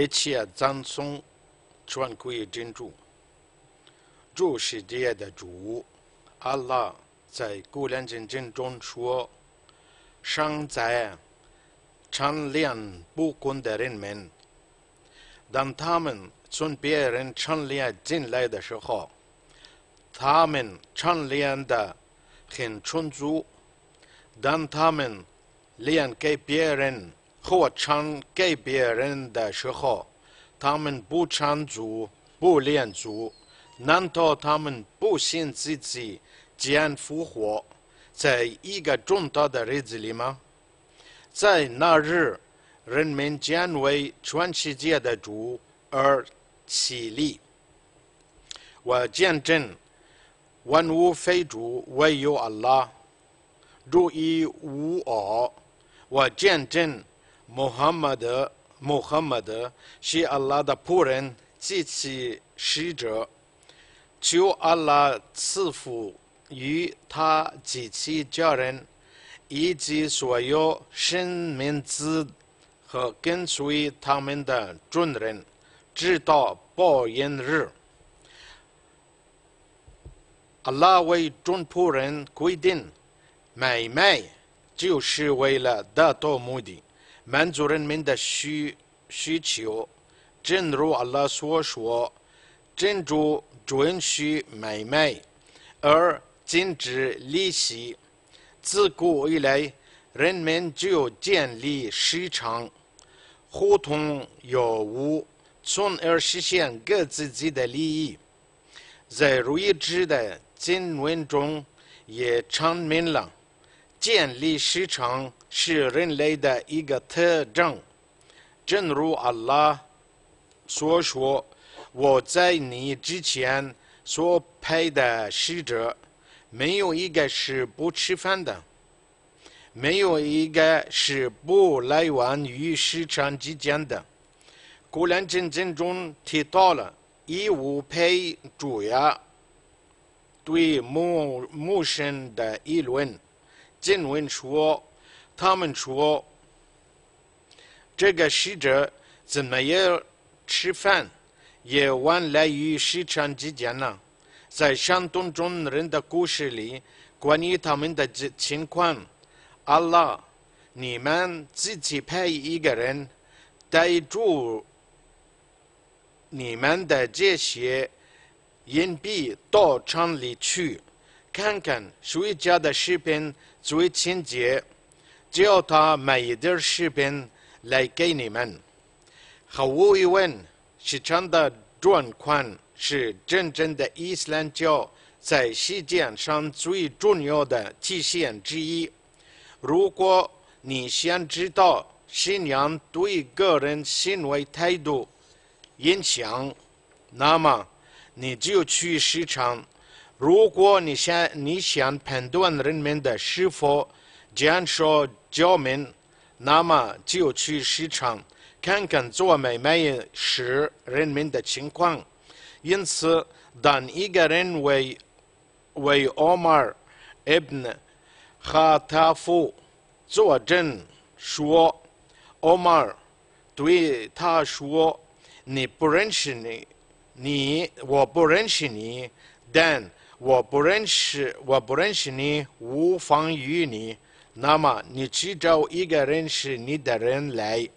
一切赠送、珍贵珍重，都是这样的主。阿拉在古兰经经中说：“上在昌练不工的人们，当他们从别人昌练进来的时候，他们昌练的很充足，当他们离给别人。”我传给别人的时候，他们不称足、不练足，难道他们不信自己将复活，在一个重大的日子里吗？在那日，人们将为全世界的主而起立。我见证万物非主，唯有阿拉独一无二。我见证。穆罕默德，穆罕默德是阿拉的仆人及其使者，求阿拉赐福于他及其家人，以及所有生命子和跟随他们的众人，直到报应日。阿拉为众仆人规定，买卖就是为了达到目的。满足人民的需需求，正如阿拉所说，珍珠准许买卖，而禁止利息。自古以来，人们就建立市场，互通有无，从而实现各自己的利益。在《如懿志的经文中，也阐明了建立市场。是人类的一个特征，正如阿拉所说：“我在你之前所派的使者，没有一个是不吃饭的，没有一个是不来往于市场之间的。”古兰经经中提到了以吾配主呀。对陌陌生的议论，经文说。他们说：“这个使者怎么也吃饭？也往来于市场之间呢。在山东中人的故事里，关于他们的情情况，阿拉，你们自己派一个人，带住你们的这些硬币到城里去，看看谁家的食品最清洁。”叫他买一点食品来来你们。毫无疑问，市场的状况是真正的伊斯兰教在世界上最重要的体现之一。如果你想知道信仰对个人行为态度影响，那么你就去市场。如果你想你想判断人们的是否减说叫门，那么就去市场看看做买卖时人民的情况。因此，当一个人为为奥马尔· a 布哈达夫做证说，m a 尔对他说：“你不认识你，你我不认识你，但我不认识我不认识你，无妨与你。”那么，你去找一个认识你的人来。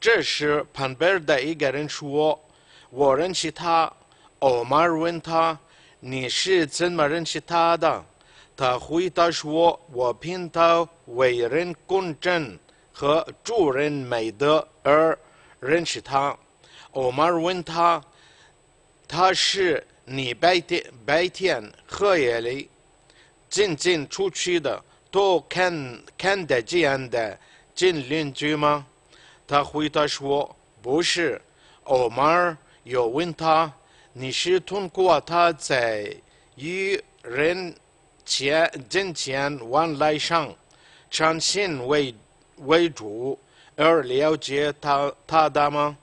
这时，旁边的一个人说：“我认识他。”欧尔问他：“你是怎么认识他的？”他回答说：“我凭他为人公正和助人美德而认识他。”欧尔问他：“他是你白天白天和夜里进进出去的？”都看看得这样的禁邻居吗？他回答说：“不是。”奥马尔又问他：“你是通过他在与人钱金钱往来上诚信为为主而了解他他的吗？”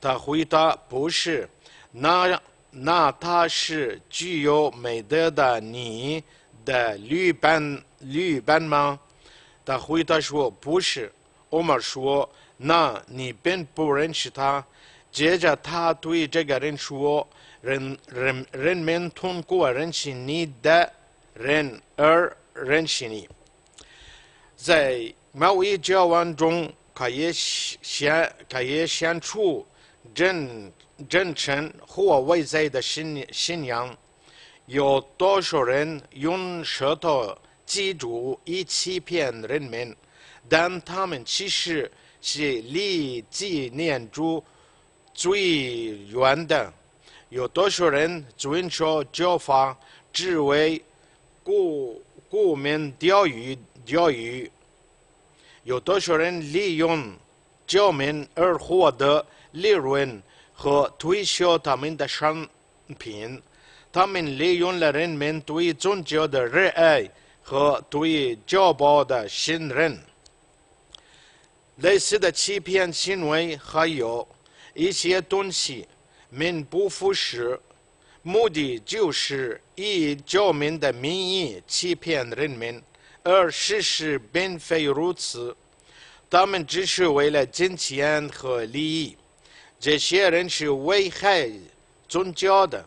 他回答：“不是。”那那他是具有美德的，你的绿本。另一吗？他回答说：“不是，我们说，那你并不认识他。”接着，他对这个人说：“人、人、人们通过认识你的，人而认识你。”在贸易交往中，可以显可以显出真真诚或外在的信信仰。有多少人用舌头？记住以欺骗人民，但他们其实是离纪念主、最远的。有多少人遵守教法只为顾顾民钓鱼、钓鱼？有多少人利用教民而获得利润和推销他们的商品？他们利用了人民对宗教的热爱。和对教保的信任。类似的欺骗行为还有，一些东西名不副实，目的就是以教民的名义欺骗人民，而事实并非如此。他们只是为了金钱和利益。这些人是危害宗教的，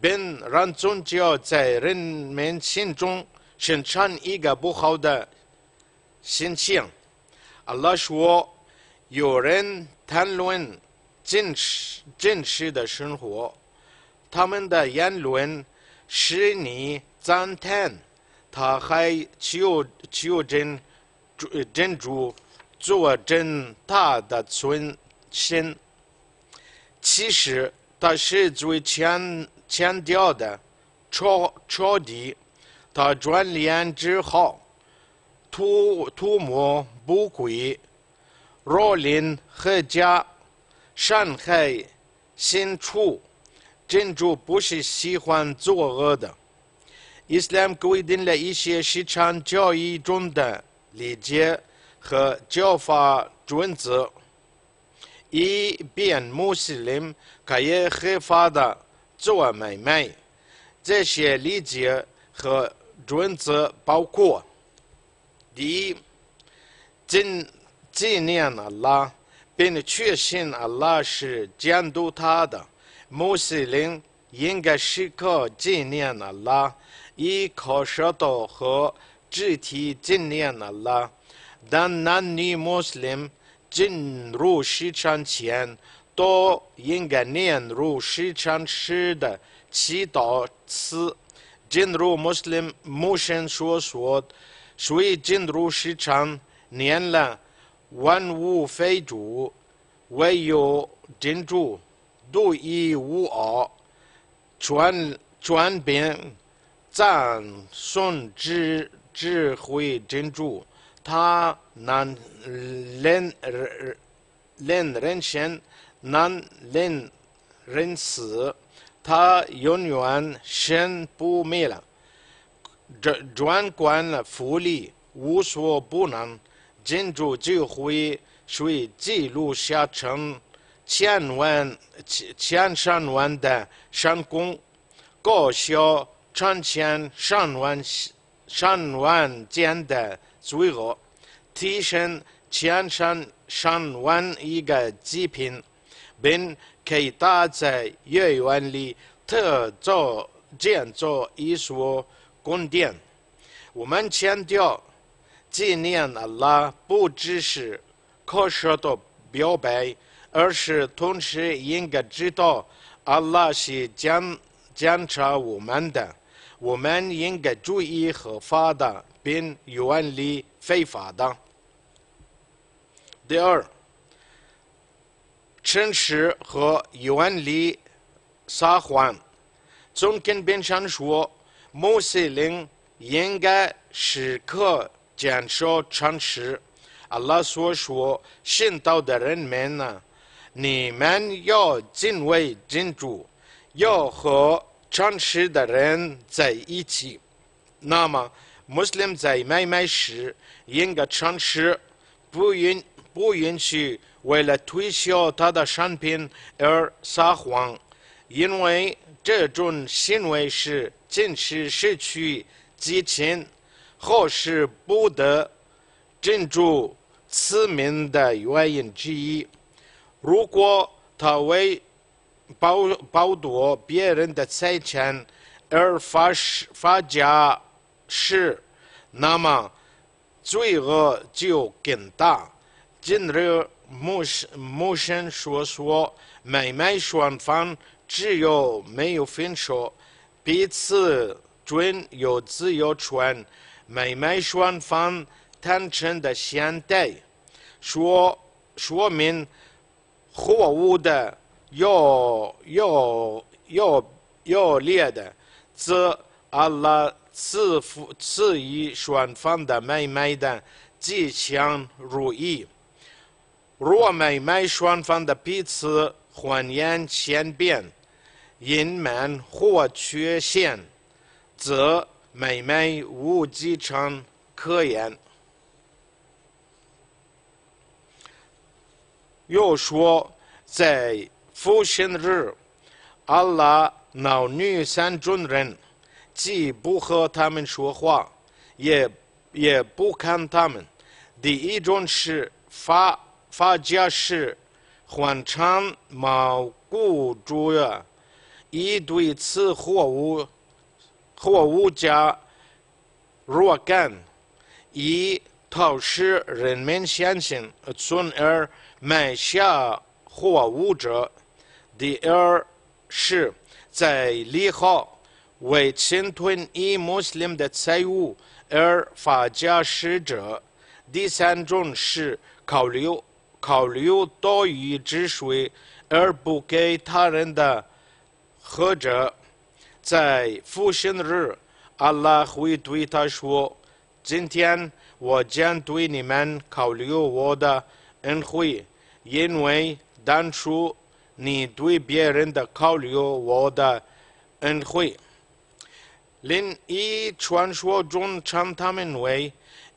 并让宗教在人民心中。真真一个不好的心情。阿拉说，有人谈论真实真实的生活，他们的言论使你赞叹，他还求求呃，真主坐证他的尊心。其实他是最强强调的超超低。他转脸之后，图图谋不轨，若林黑家，上海新处，珍珠不是喜欢作恶的。伊斯兰规定了一些市场交易中的礼节和交法准则，以便穆斯林可以合法的做买卖。这些礼节和准则包括：第一，敬纪念阿拉，并确信阿拉是监督他的；穆斯林应该时刻纪念阿拉，以口舌头和肢体纪念阿拉。但男女穆斯林进入市场前，都应该念入市场的祈祷词。真入穆斯林、摩圣、所说，道，虽真入师禅、念了，万物、非主，唯有真主，独一无二，转转变、赞颂智智慧真主，他能令令人心，能令人死。他永远神不灭了！观的福利无所不能。建筑就会为记录下成千万、千上万的神功，高效、成千上万、上万件的罪恶，提升千上上万亿个极品。并可以搭在乐园里特造建筑一所宫殿。我们强调，纪念阿拉不只是口舌的表白，而是同时应该知道阿拉是监监察我们的。我们应该注意合法的，并远离非法的。第二。诚实和远离撒谎。从根本上说，穆斯林应该时刻坚守诚实。阿拉所说，信道的人们呢，你们要敬畏真主，要和诚实的人在一起。那么，穆斯林在买卖时应该诚实，不允。不允许为了推销他的商品而撒谎，因为这种行为是禁止失去激情、或是不得进驻此名的原因之一。如果他为包剥夺别人的财产而发发假誓，那么罪恶就更大。今日，穆母亲说说买卖双方只有没有分手，彼此均有自由权。买卖双方坦诚的相待，说说明货物的要要要要列的，则阿拉赐福赐予双方的买卖的吉祥如意。若买卖双方的彼此谎言、千变，隐瞒或缺陷，则买卖无继承可言。又说，在复生日，阿拉恼怒三种人：既不和他们说话，也也不看他们。第一种是发法家是换成某雇主的，以对此货物货物价若干，以讨取人民现金，从而买下货物者；第二是，在利好为侵吞一斯林的财物而法家使者；第三种是考虑。考虑多余之水，而不给他人的，喝者，在复兴日，阿拉会对他说：“今天我将对你们考虑我的恩惠，因为当初你对别人的考虑我的恩惠。”另一传说中称他们为。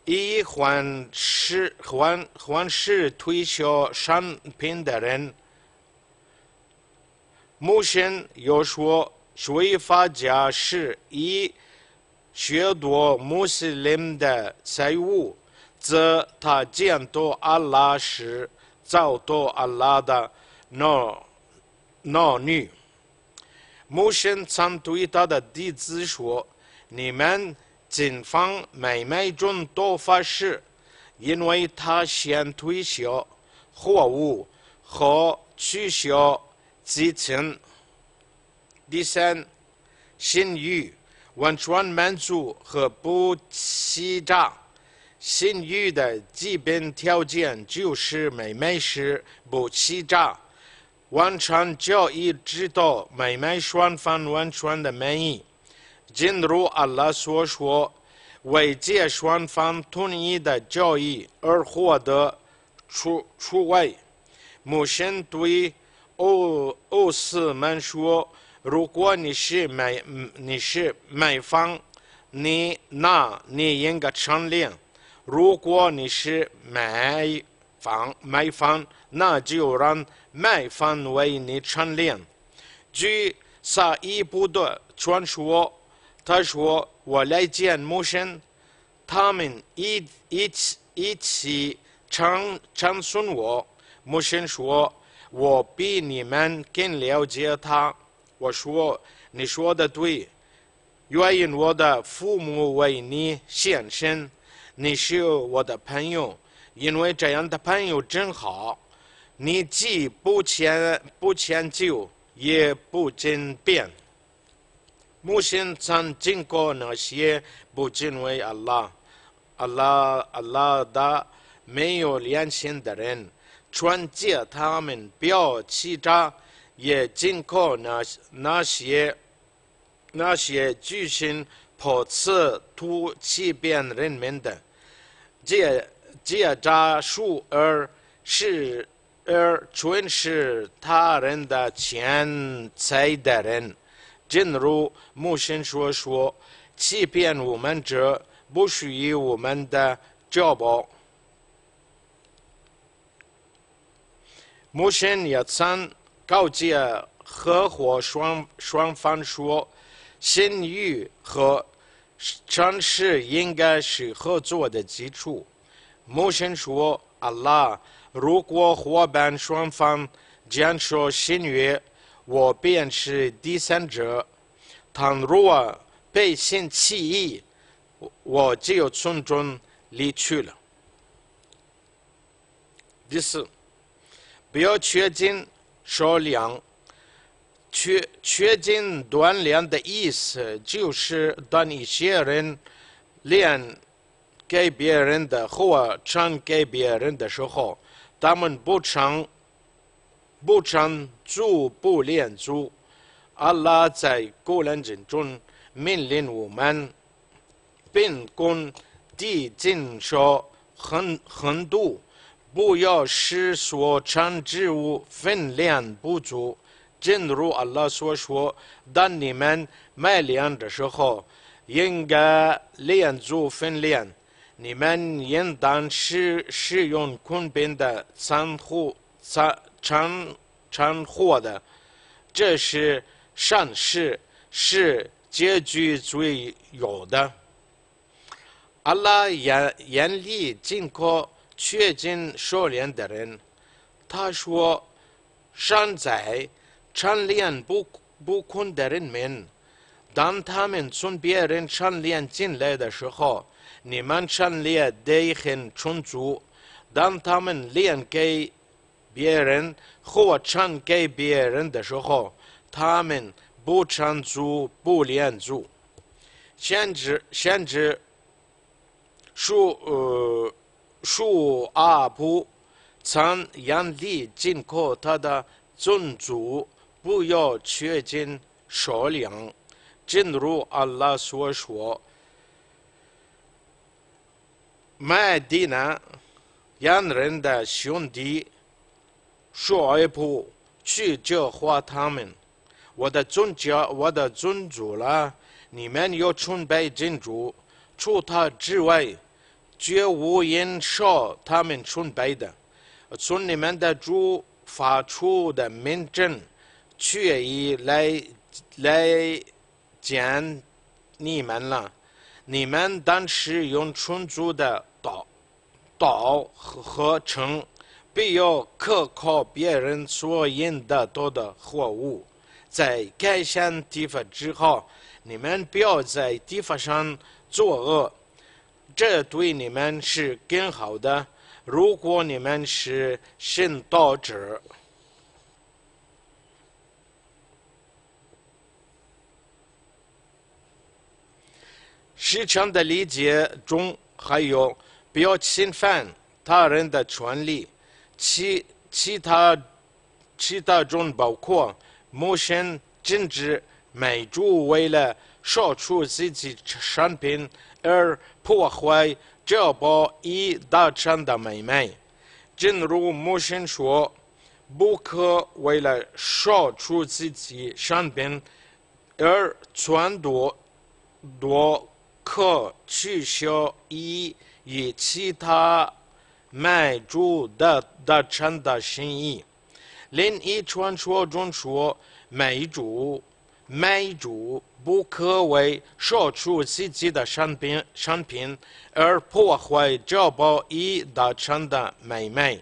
一换是换换是推销商品的人。穆圣要说，谁法家是以掠夺穆斯林的财物，则他见到阿拉时遭到阿拉的恼恼怒。穆圣曾对他的弟子说：“你们。”谨防买卖中多发事，因为他先推销货物和取消提成。第三，信誉完全满足和不欺诈。信誉的基本条件就是买卖时不欺诈，完全交易，知道买卖双方完全的满意。进入阿拉所说，未见双方统一的交易而获得出出位。穆圣对欧欧斯们说：“如果你是买你是买方，你那你应该成立；如果你是买方，卖方那就让卖方为你成立。”据萨伊步的传说。他说：“我来见牧神，他们一一起一起唱唱颂我。牧神说：‘我比你们更了解他。’我说：‘你说的对。’因为我的父母为你献身，你是我的朋友，因为这样的朋友真好。你既不迁不迁就，也不争辩。”母些曾经告那些不敬畏阿拉、阿拉、阿拉的没有良心的人，劝诫他们不要欺诈，也仅告那那些那些居心叵测、图欺骗人民的借借诈数额是而全是他人的钱财的人。进入穆圣说说，欺骗我们者不属于我们的教胞。穆圣也曾告诫合伙双双方说，信誉和诚实应该是合作的基础。穆圣说：“阿拉，如果伙伴双方坚守信誉。”我便是第三者。倘若背信弃义，我就只有从中离去了。第四，不要缺斤少两。缺缺斤短两的意思就是，当一些人，练给别人的或唱给别人的时候，他们不唱不成足不练足，阿拉在古兰经中命令我们，并工地征收横横多，不要使所产之物分量不足。正如阿拉所说，当你们卖粮的时候，应该练足分量，你们应当使使用公平的仓库仓。常常获的，这是善事，是结局最有的。阿拉严严厉警告确进少敛的人，他说：，善在常练不不困的人们，当他们从别人常练进来的时候，你们常练得很充足，当他们练给。别人或唱给别人的时候，他们不唱主不连主，甚至甚至数呃数阿布曾严厉经过他的宗族，不要缺斤少两。正如阿拉所说，麦地那洋人的兄弟。说一步去救化他们，我的宗教，我的宗主了。你们要崇拜真主，除他之外，绝无人受他们崇拜的。从你们的主发出的名证，却已来来见你们了。你们当时用纯主的道道和和成。不要克扣别人所引得到的货物，在该项地方之后，你们不要在地方上作恶，这对你们是更好的。如果你们是圣道者，市场的理解中还有不要侵犯他人的权利。其其他其他中包括某些禁止买主为了售出自己商品而破坏交保已达成的买卖。正如某些说，不可为了售出自己商品而篡夺夺可取消以以其他。卖主的达成的生意。另一传说中说，卖主卖主不可为售出自己的商品商品而破坏这包一达成的买卖，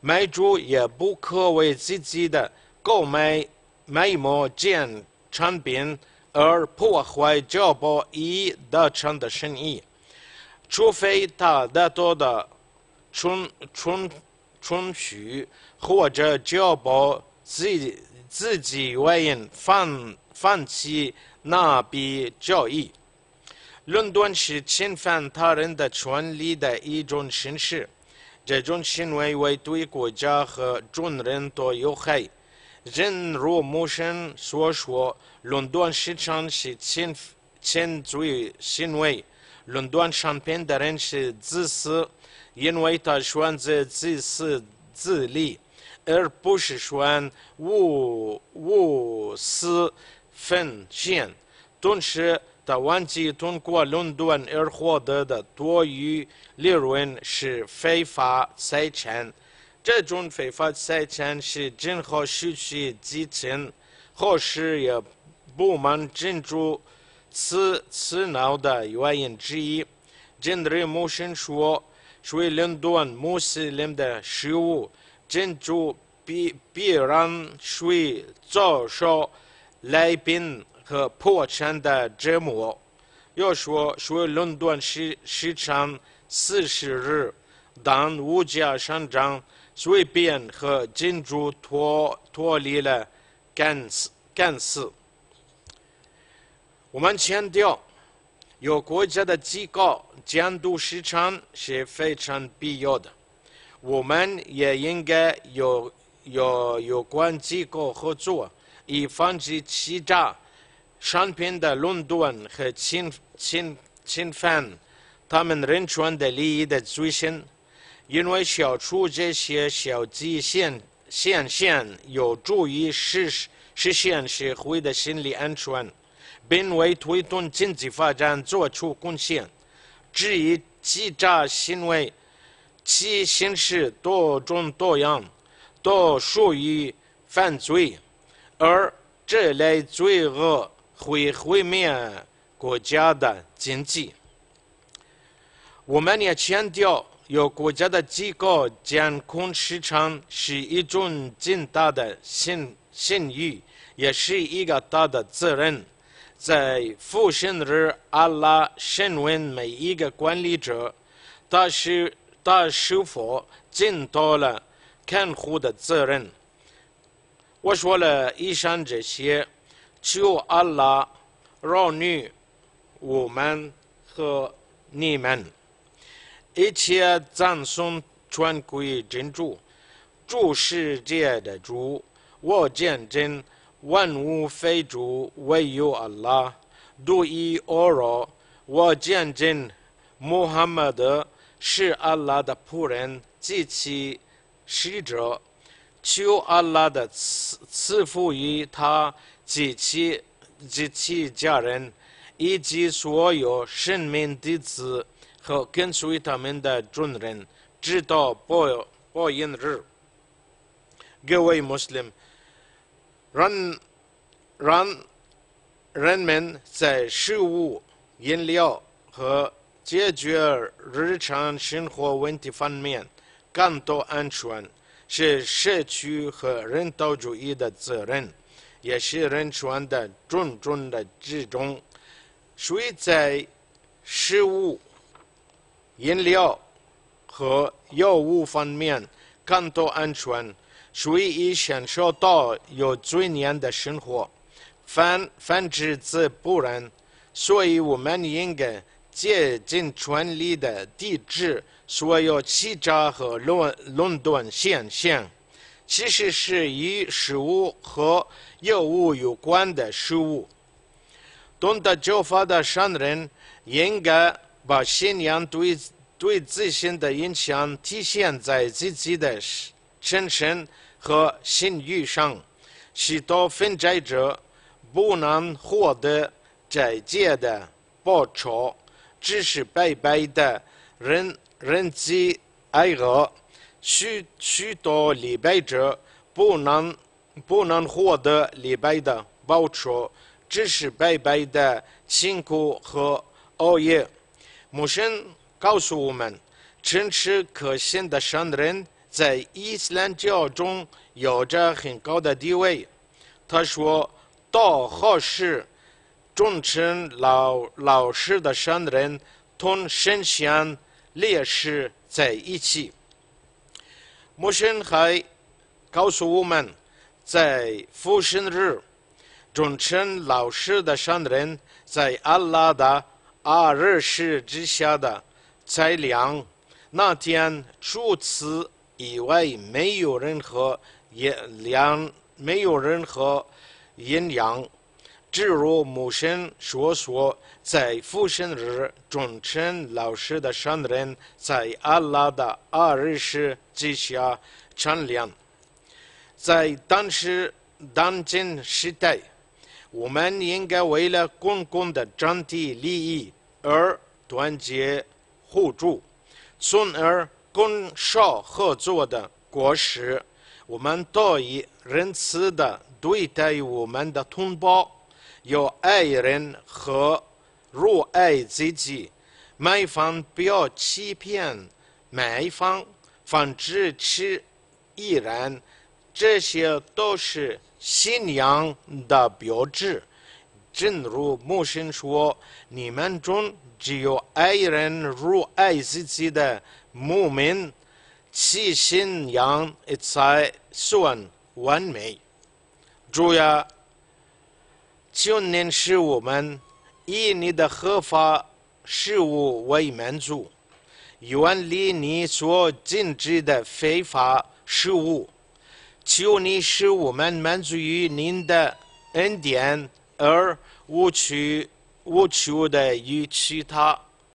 卖主也不可为自己的购买买某件产品而破坏这包一达成的生意，除非他得到的。充充充许，或者只要不自自己原因放放弃那笔交易。垄断是侵犯他人的权利的一种形式，这种行为会对国家和众人都有害。正如某人所说，垄断市场是侵侵罪行为，垄断商品的人是自私。因为他选择自私自利，而不是选无物私奉献。同时，他忘记通过垄断而获得的多余利润是非法财产。这种非法财产是正好失去激情，或是也不满进驻、此此脑的原因之一。正如某人说。属谓垄断，某林的食物、珍珠比必然所遭受来宾和破产的折磨。要说所伦敦市市场四十日，当物价上涨，随便和珍珠脱脱离了干干死。我们强调。有国家的机构监督市场是非常必要的。我们也应该有有有关机构合作，以防止欺诈、商品的垄断和侵侵侵犯他们人权的利益的罪行。因为消除这些小极限现象，有助于实实现社会的心理安全。并为推动经济发展作出贡献。至于欺诈行为，其形式多种多样，都属于犯罪，而这类罪恶会毁灭国家的经济。我们也强调，由国家的机构监控市场是一种巨大的信信誉，也是一个大的责任。在复兴日，阿拉询问每一个管理者，他是他是否尽到了看护的责任。我说了以上这些，求阿拉饶与我们和你们一切赞颂专归真主，主世界的主，我见证。万物非主，唯有阿拉。独一无二。我见证。穆罕默德是阿拉的仆人及其使者，求阿拉的赐赐福于他及其及其家人，以及所有圣门弟子和跟随他们的众人，直到报报应日。各位穆斯林。让让人们在食物、饮料和解决日常生活问题方面感到安全，是社区和人道主义的责任，也是人权的重重的之中。所以在食物、饮料和药物方面感到安全。于以，享受到有尊严的生活，反反之自不然。所以，我们应该竭尽全力地抵制所有欺诈和垄垄断现象。其实，是与食物和药物有关的事物。懂得教法的商人应该把信仰对对自身的影响体现在自己的。精神和信誉上，许多分债者不能获得债借的报酬，只是白白的人人际挨饿；许许多礼拜者不能不能获得礼拜的报酬，只是白白的辛苦和熬夜。母亲告诉我们：诚实可信的圣人。在伊斯兰教中有着很高的地位。他说：“道号是众诚老老实的商人，同圣贤烈士在一起。”莫顺海告诉我们，在复生日，众诚老实的商人在阿拉的阿日士之下的宰粮那天初次。以外没有任何阴凉，没有任何阴阳。正如母神所说，在父亲日忠诚老实的圣人，在阿拉的二日时之下降临。在当时当今时代，我们应该为了公共的整体利益而团结互助，从而。公商合作的果实，我们都以仁慈的对待我们的同胞，有爱人和热爱自己，买方不要欺骗买方，防止持一人，这些都是信仰的标志。正如牧辛说：“你们中只有爱人、热爱自己的。”牧民其信仰一切算完美，主呀，求您使我们以你的合法事物为满足，远离你所禁止的非法事物。求你使我们满足于您的恩典，而无取无求的与其他。